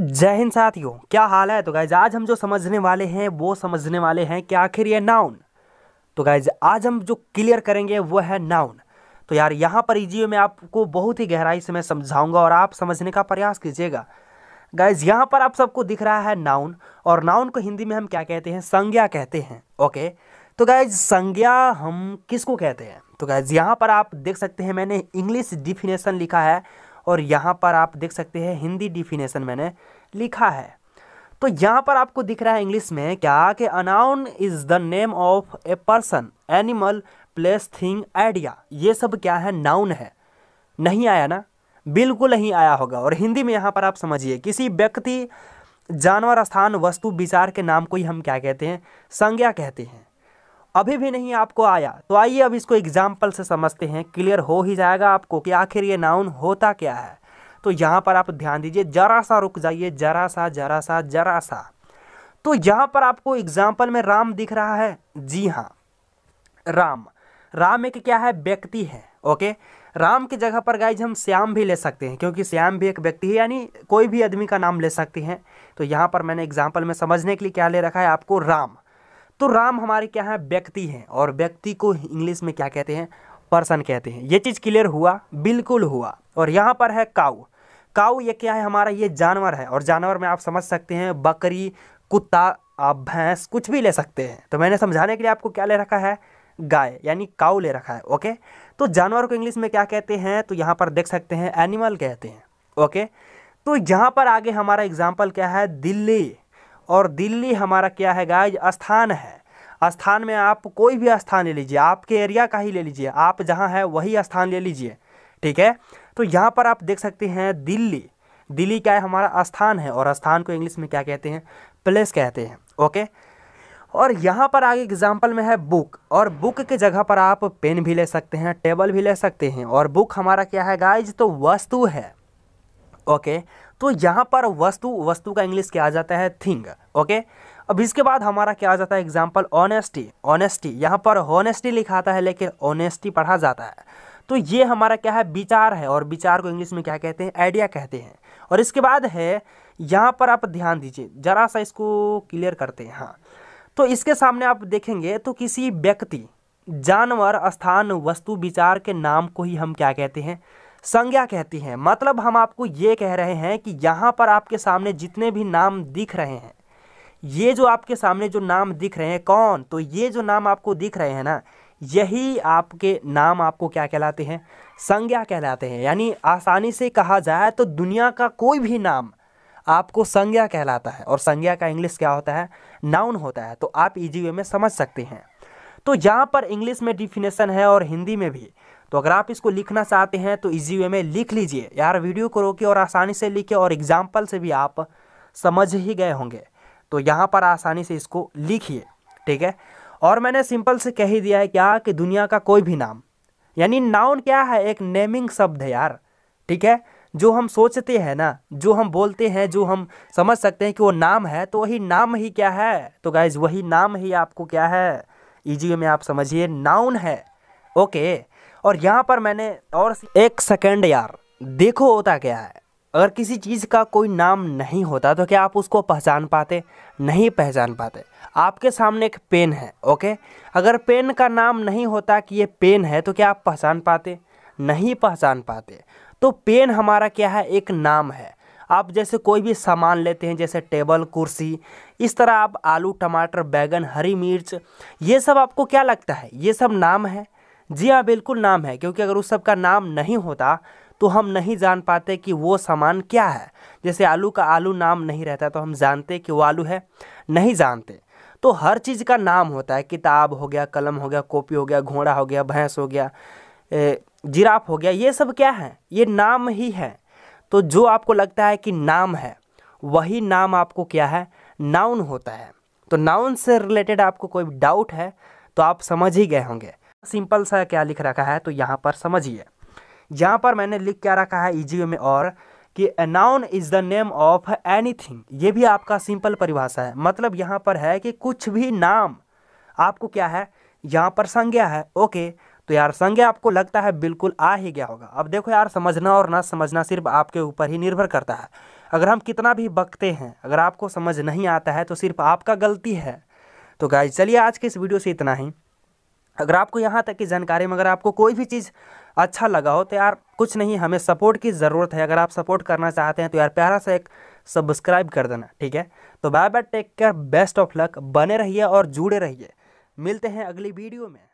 जय हिंद साथियों क्या हाल है तो गाइज आज हम जो समझने वाले हैं वो समझने वाले हैं कि आखिर ये नाउन तो गाइज आज हम जो क्लियर करेंगे वो है नाउन तो यार यहाँ पर ईजीओ में आपको बहुत ही गहराई से मैं समझाऊंगा और आप समझने का प्रयास कीजिएगा गाइज यहाँ पर आप सबको दिख रहा है नाउन और नाउन को हिंदी में हम क्या कहते हैं संज्ञा कहते हैं ओके तो गाइज संज्ञा हम किसको कहते हैं तो गाइज यहाँ पर आप देख सकते हैं मैंने इंग्लिश डिफिनेशन लिखा है और यहाँ पर आप देख सकते हैं हिंदी डिफिनेशन मैंने लिखा है तो यहाँ पर आपको दिख रहा है इंग्लिश में क्या कि a noun is the name of a person animal place thing idea ये सब क्या है नाउन है नहीं आया ना बिल्कुल नहीं आया होगा और हिंदी में यहाँ पर आप समझिए किसी व्यक्ति जानवर स्थान वस्तु विचार के नाम को ही हम क्या कहते हैं संज्ञा कहते हैं अभी भी नहीं आपको आया तो आइए अब इसको एग्जाम्पल से समझते हैं क्लियर हो ही जाएगा आपको कि आखिर ये नाउन होता क्या है तो यहाँ पर आप ध्यान दीजिए जरा सा रुक जाइए जरा सा जरा सा जरा सा तो यहाँ पर आपको एग्जाम्पल में राम दिख रहा है जी हाँ राम राम एक क्या है व्यक्ति है ओके राम की जगह पर गाइज हम श्याम भी ले सकते हैं क्योंकि श्याम भी एक व्यक्ति है यानी कोई भी आदमी का नाम ले सकते हैं तो यहाँ पर मैंने एग्जाम्पल में समझने के लिए क्या ले रखा है आपको राम तो राम हमारे क्या है व्यक्ति हैं और व्यक्ति को इंग्लिश में क्या कहते हैं पर्सन कहते हैं ये चीज़ क्लियर हुआ बिल्कुल हुआ और यहाँ पर है काऊ काऊ ये क्या है हमारा ये जानवर है और जानवर में आप समझ सकते हैं बकरी कुत्ता आप भैंस कुछ भी ले सकते हैं तो मैंने समझाने के लिए आपको क्या ले रखा है गाय यानी काऊ ले रखा है ओके तो जानवर को इंग्लिश में क्या कहते हैं तो यहाँ पर देख सकते हैं एनिमल कहते हैं ओके तो यहाँ पर आगे हमारा एग्जाम्पल क्या है दिल्ली और दिल्ली हमारा क्या है गाइज स्थान है स्थान में आप कोई भी स्थान ले लीजिए आपके एरिया का ही ले लीजिए आप जहाँ है वही स्थान ले लीजिए ठीक है तो यहाँ पर आप देख सकते हैं दिल्ली दिल्ली क्या है हमारा स्थान है और स्थान को इंग्लिश में क्या कहते हैं प्लेस कहते हैं ओके और यहाँ पर आगे एग्जाम्पल में है बुक और बुक के जगह पर आप पेन भी ले सकते हैं टेबल भी ले सकते हैं और बुक हमारा क्या है गाइज तो वस्तु है ओके तो यहाँ पर वस्तु वस्तु का इंग्लिश क्या आ जाता है थिंग ओके अब इसके बाद हमारा क्या आ जाता है एग्जाम्पल ऑनेस्टी ऑनेस्टी यहाँ पर ऑनेस्टी लिखा आता है लेकिन ऑनेस्टी पढ़ा जाता है तो ये हमारा क्या है विचार है और विचार को इंग्लिश में क्या कहते हैं आइडिया कहते हैं और इसके बाद है यहाँ पर आप ध्यान दीजिए ज़रा सा इसको क्लियर करते हैं हाँ तो इसके सामने आप देखेंगे तो किसी व्यक्ति जानवर स्थान वस्तु विचार के नाम को ही हम क्या कहते हैं संज्ञा कहती हैं मतलब हम आपको ये कह रहे हैं कि यहाँ पर आपके सामने जितने भी नाम दिख रहे हैं ये जो आपके सामने जो नाम दिख रहे हैं कौन तो ये जो नाम आपको दिख रहे हैं ना यही आपके नाम आपको क्या कहलाते हैं संज्ञा कहलाते हैं यानी आसानी से कहा जाए तो दुनिया का कोई भी नाम आपको संज्ञा कहलाता है और संज्ञा का इंग्लिश क्या होता है नाउन होता है तो आप इजी वे में समझ सकते हैं तो यहाँ पर इंग्लिश में डिफिनेशन है और हिंदी में भी तो अगर आप इसको लिखना चाहते हैं तो ईजी वे में लिख लीजिए यार वीडियो को रोके और आसानी से लिखे और एग्जाम्पल से भी आप समझ ही गए होंगे तो यहाँ पर आसानी से इसको लिखिए ठीक है और मैंने सिंपल से कह ही दिया है क्या कि दुनिया का कोई भी नाम यानी नाउन क्या है एक नेमिंग शब्द है यार ठीक है जो हम सोचते हैं ना जो हम बोलते हैं जो हम समझ सकते हैं कि वो नाम है तो वही नाम ही क्या है तो गाइज वही नाम ही आपको क्या है इजी में आप समझिए नाउन है ओके और यहाँ पर मैंने और एक सेकेंड यार देखो होता क्या है अगर किसी चीज़ का कोई नाम नहीं होता तो क्या आप उसको पहचान पाते नहीं पहचान पाते आपके सामने एक पेन है ओके अगर पेन का नाम नहीं होता कि ये पेन है तो क्या आप पहचान पाते नहीं पहचान पाते तो पेन हमारा क्या है एक नाम है आप जैसे कोई भी सामान लेते हैं जैसे टेबल कुर्सी इस तरह आप आलू टमाटर बैगन हरी मिर्च ये सब आपको क्या लगता है ये सब नाम है जी हाँ बिल्कुल नाम है क्योंकि अगर उस सब का नाम नहीं होता तो हम नहीं जान पाते कि वो सामान क्या है जैसे आलू का आलू नाम नहीं रहता तो हम जानते कि वो आलू है नहीं जानते तो हर चीज़ का नाम होता है किताब हो गया कलम हो गया कॉपी हो गया घोड़ा हो गया भैंस हो गया जिराफ हो गया ये सब क्या है ये नाम ही है तो जो आपको लगता है कि नाम है वही नाम आपको क्या है नाउन होता है तो नाउन से रिलेटेड आपको कोई डाउट है तो आप समझ ही गए होंगे सिंपल सा क्या लिख रखा है तो यहाँ पर समझिए यहाँ पर मैंने लिख क्या रखा है इजी e में और कि noun is the name of anything ये भी आपका सिंपल परिभाषा है मतलब यहाँ पर है कि कुछ भी नाम आपको क्या है यहाँ पर संज्ञा है ओके तो यार संज्ञा आपको लगता है बिल्कुल आ ही गया होगा अब देखो यार समझना और ना समझना सिर्फ आपके ऊपर ही निर्भर करता है अगर हम कितना भी बकते हैं अगर आपको समझ नहीं आता है तो सिर्फ आपका गलती है तो गाय चलिए आज के इस वीडियो से इतना ही अगर आपको यहाँ तक की जानकारी में अगर आपको कोई भी चीज़ अच्छा लगा हो तो यार कुछ नहीं हमें सपोर्ट की ज़रूरत है अगर आप सपोर्ट करना चाहते हैं तो यार प्यारा सा एक सब्सक्राइब कर देना ठीक है तो bye bye take care best of luck बने रहिए और जुड़े रहिए मिलते हैं अगली वीडियो में